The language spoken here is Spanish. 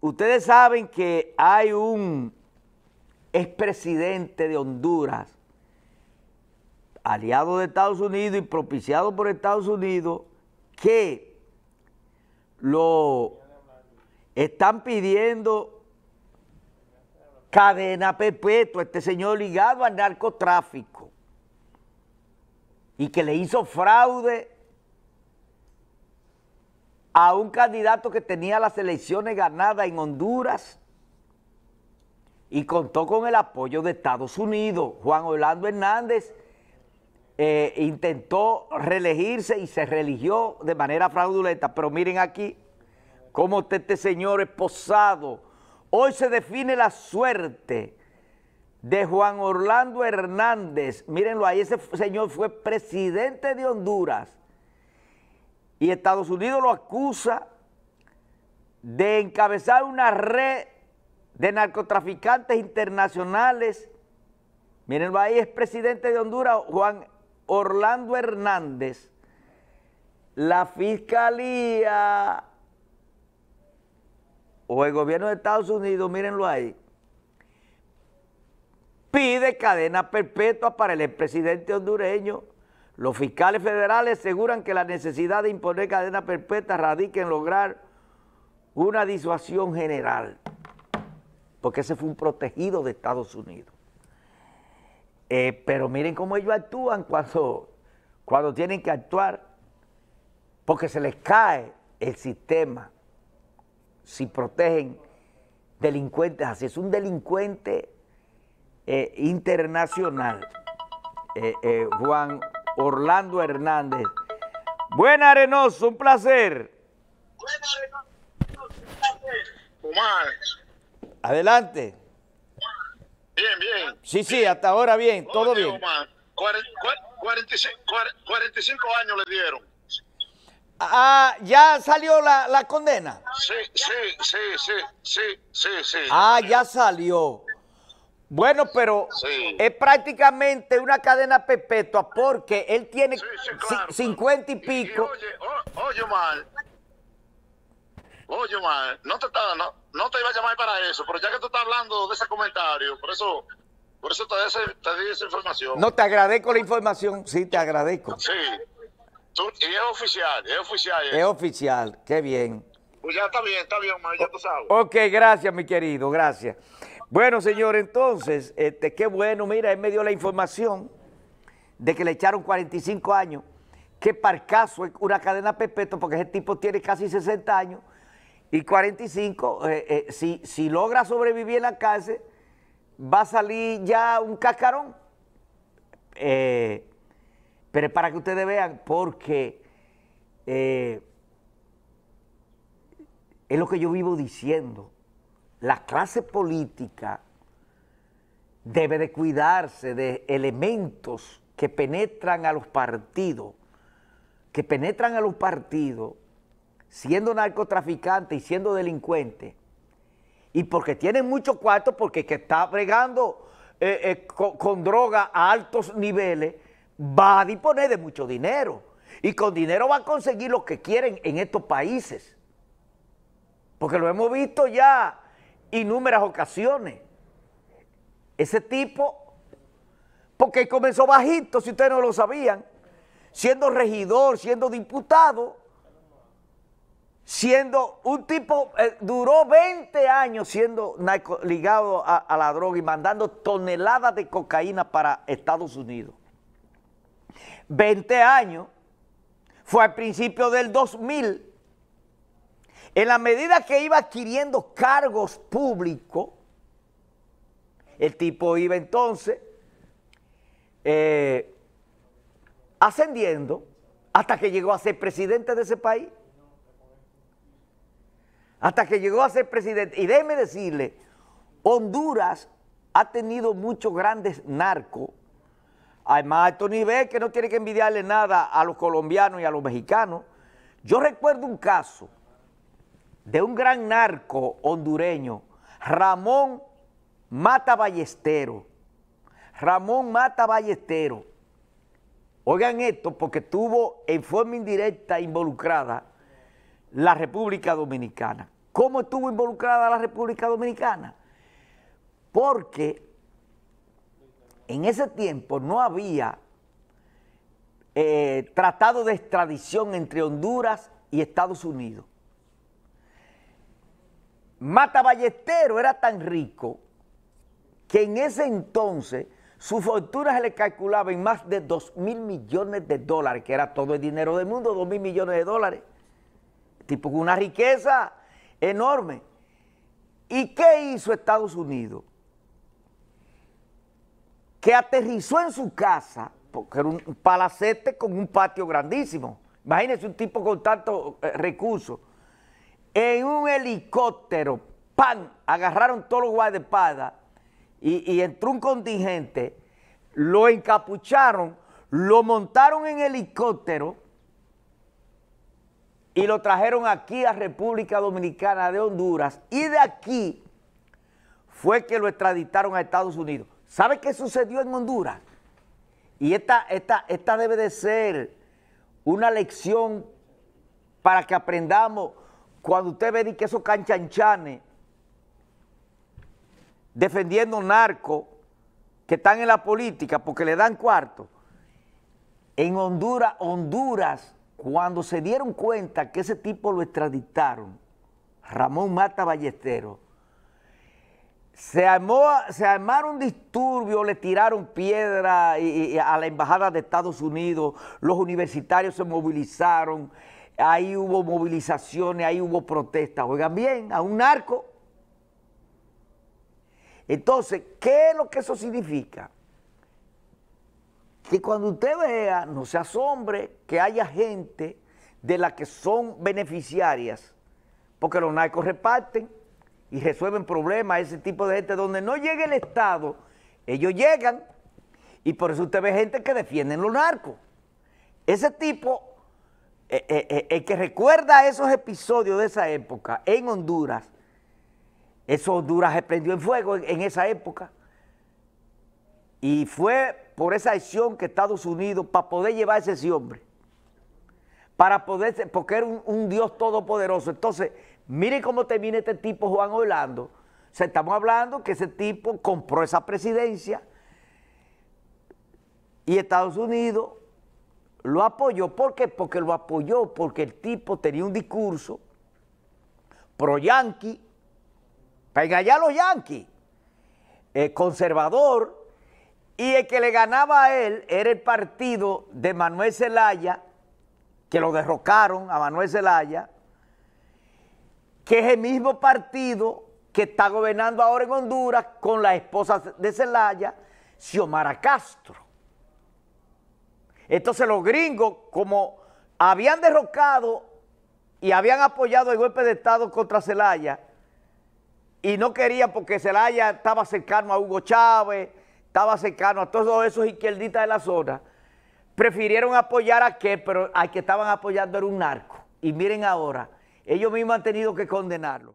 Ustedes saben que hay un expresidente de Honduras, aliado de Estados Unidos y propiciado por Estados Unidos, que lo están pidiendo cadena perpetua, este señor ligado al narcotráfico y que le hizo fraude a un candidato que tenía las elecciones ganadas en Honduras y contó con el apoyo de Estados Unidos. Juan Orlando Hernández eh, intentó reelegirse y se religió de manera fraudulenta. Pero miren aquí cómo este señor posado, Hoy se define la suerte de Juan Orlando Hernández. Mírenlo ahí, ese señor fue presidente de Honduras y Estados Unidos lo acusa de encabezar una red de narcotraficantes internacionales. Mírenlo ahí es presidente de Honduras, Juan Orlando Hernández. La fiscalía o el gobierno de Estados Unidos, mírenlo ahí, pide cadena perpetua para el expresidente hondureño los fiscales federales aseguran que la necesidad de imponer cadena perpetua radica en lograr una disuasión general, porque ese fue un protegido de Estados Unidos. Eh, pero miren cómo ellos actúan cuando, cuando tienen que actuar, porque se les cae el sistema si protegen delincuentes así. Es un delincuente eh, internacional, eh, Juan Orlando Hernández. Buena Arenoso, un placer. Buena Arenoso, un placer. Adelante. Bien, bien. Sí, sí, hasta ahora bien, todo bien. 45, años le dieron. Ah, ¿ya salió la, la condena? sí, sí, sí, sí, sí, sí. Ah, ya salió. Bueno, pero es prácticamente una cadena perpetua porque él tiene cincuenta 50 y pico. oye, oye, Omar, Oye, mal. No te, estaba, no, no, te iba a llamar para eso, pero ya que tú estás hablando de ese comentario, por eso, por eso te, di esa información. No, te agradezco la información. Sí, te agradezco. Sí. y es oficial, es oficial. Es, oficial, qué bien. Pues ya está bien, está bien, Omar, ya tú sabes. Ok, gracias, mi querido, gracias. Bueno, señor, entonces, este, qué bueno, mira, él me dio la información de que le echaron 45 años, que caso es una cadena perpetua porque ese tipo tiene casi 60 años y 45, eh, eh, si, logra sobrevivir en la cárcel, va a salir ya un cascarón. Eh, pero para que ustedes vean, porque es lo que yo vivo diciendo, la clase política debe de cuidarse de elementos que penetran a los partidos, que penetran a los partidos siendo narcotraficantes y siendo delincuentes, y porque tienen mucho cuarto, porque que está fregando eh, eh, con, con droga a altos niveles, va a disponer de mucho dinero, y con dinero va a conseguir lo que quieren en estos países. Porque lo hemos visto ya inúmeras ocasiones. Ese tipo, porque comenzó bajito, si ustedes no lo sabían, siendo regidor, siendo diputado, siendo un tipo, eh, duró 20 años siendo ligado a, a la droga y mandando toneladas de cocaína para Estados Unidos. 20 años, fue al principio del 2000, en la medida que iba adquiriendo cargos públicos, el tipo iba entonces eh, ascendiendo hasta que llegó a ser presidente de ese país. Hasta que llegó a ser presidente. Y déjeme decirle, Honduras ha tenido muchos grandes narcos, además Tony alto que no tiene que envidiarle nada a los colombianos y a los mexicanos. Yo recuerdo un caso de un gran narco hondureño, Ramón Mata Ballestero. Ramón Mata Ballestero. Oigan esto porque tuvo en forma indirecta involucrada la República Dominicana. ¿Cómo estuvo involucrada la República Dominicana? Porque en ese tiempo no había eh, tratado de extradición entre Honduras y Estados Unidos. Mata Ballestero era tan rico que en ese entonces su fortuna se le calculaba en más de 2 mil millones de dólares, que era todo el dinero del mundo, 2 mil millones de dólares. Tipo con una riqueza enorme. ¿Y qué hizo Estados Unidos? Que aterrizó en su casa, porque era un palacete con un patio grandísimo. Imagínense un tipo con tantos eh, recursos en un helicóptero, ¡pam! Agarraron todos los de y, y entró un contingente, lo encapucharon, lo montaron en helicóptero y lo trajeron aquí a República Dominicana de Honduras y de aquí fue que lo extraditaron a Estados Unidos. ¿Sabe qué sucedió en Honduras? Y esta, esta debe de ser una lección para que aprendamos cuando usted ve que esos canchanchanes defendiendo narcos que están en la política porque le dan cuarto, en Honduras, Honduras, cuando se dieron cuenta que ese tipo lo extraditaron, Ramón Mata Ballesteros, se, armó, se armaron disturbios, le tiraron piedra eh, eh, a la embajada de Estados Unidos, los universitarios se movilizaron, ahí hubo movilizaciones, ahí hubo protestas. Oigan bien, a un narco. Entonces, ¿qué es lo que eso significa? Que cuando usted vea, no se asombre que haya gente de la que son beneficiarias, porque los narcos reparten y resuelven problemas ese tipo de gente. Donde no llegue el Estado, ellos llegan y por eso usted ve gente que defienden los narcos. Ese tipo eh, eh, eh, el que recuerda esos episodios de esa época en Honduras, eso Honduras se prendió en fuego en, esa época. Y fue por esa acción que Estados Unidos, para poder a ese hombre, para poder, porque era un, Dios todopoderoso. Entonces, miren cómo termina este tipo Juan Orlando. se estamos hablando que ese tipo compró esa presidencia y Estados Unidos lo apoyó. ¿Por qué? Porque lo apoyó, porque el tipo tenía un discurso pro-yanqui, para engañar los yanquis, eh, conservador, y el que le ganaba a él era el partido de Manuel Zelaya, que lo derrocaron a Manuel Zelaya, que es el mismo partido que está gobernando ahora en Honduras con la esposa de Zelaya, Xiomara Castro. Entonces los gringos, como habían derrocado y habían apoyado el golpe de Estado contra Zelaya, y no querían porque Zelaya estaba cercano a Hugo Chávez, estaba cercano a todos esos izquierdistas de la zona, prefirieron apoyar a qué, pero al que estaban apoyando era un narco. Y miren ahora, ellos mismos han tenido que condenarlo.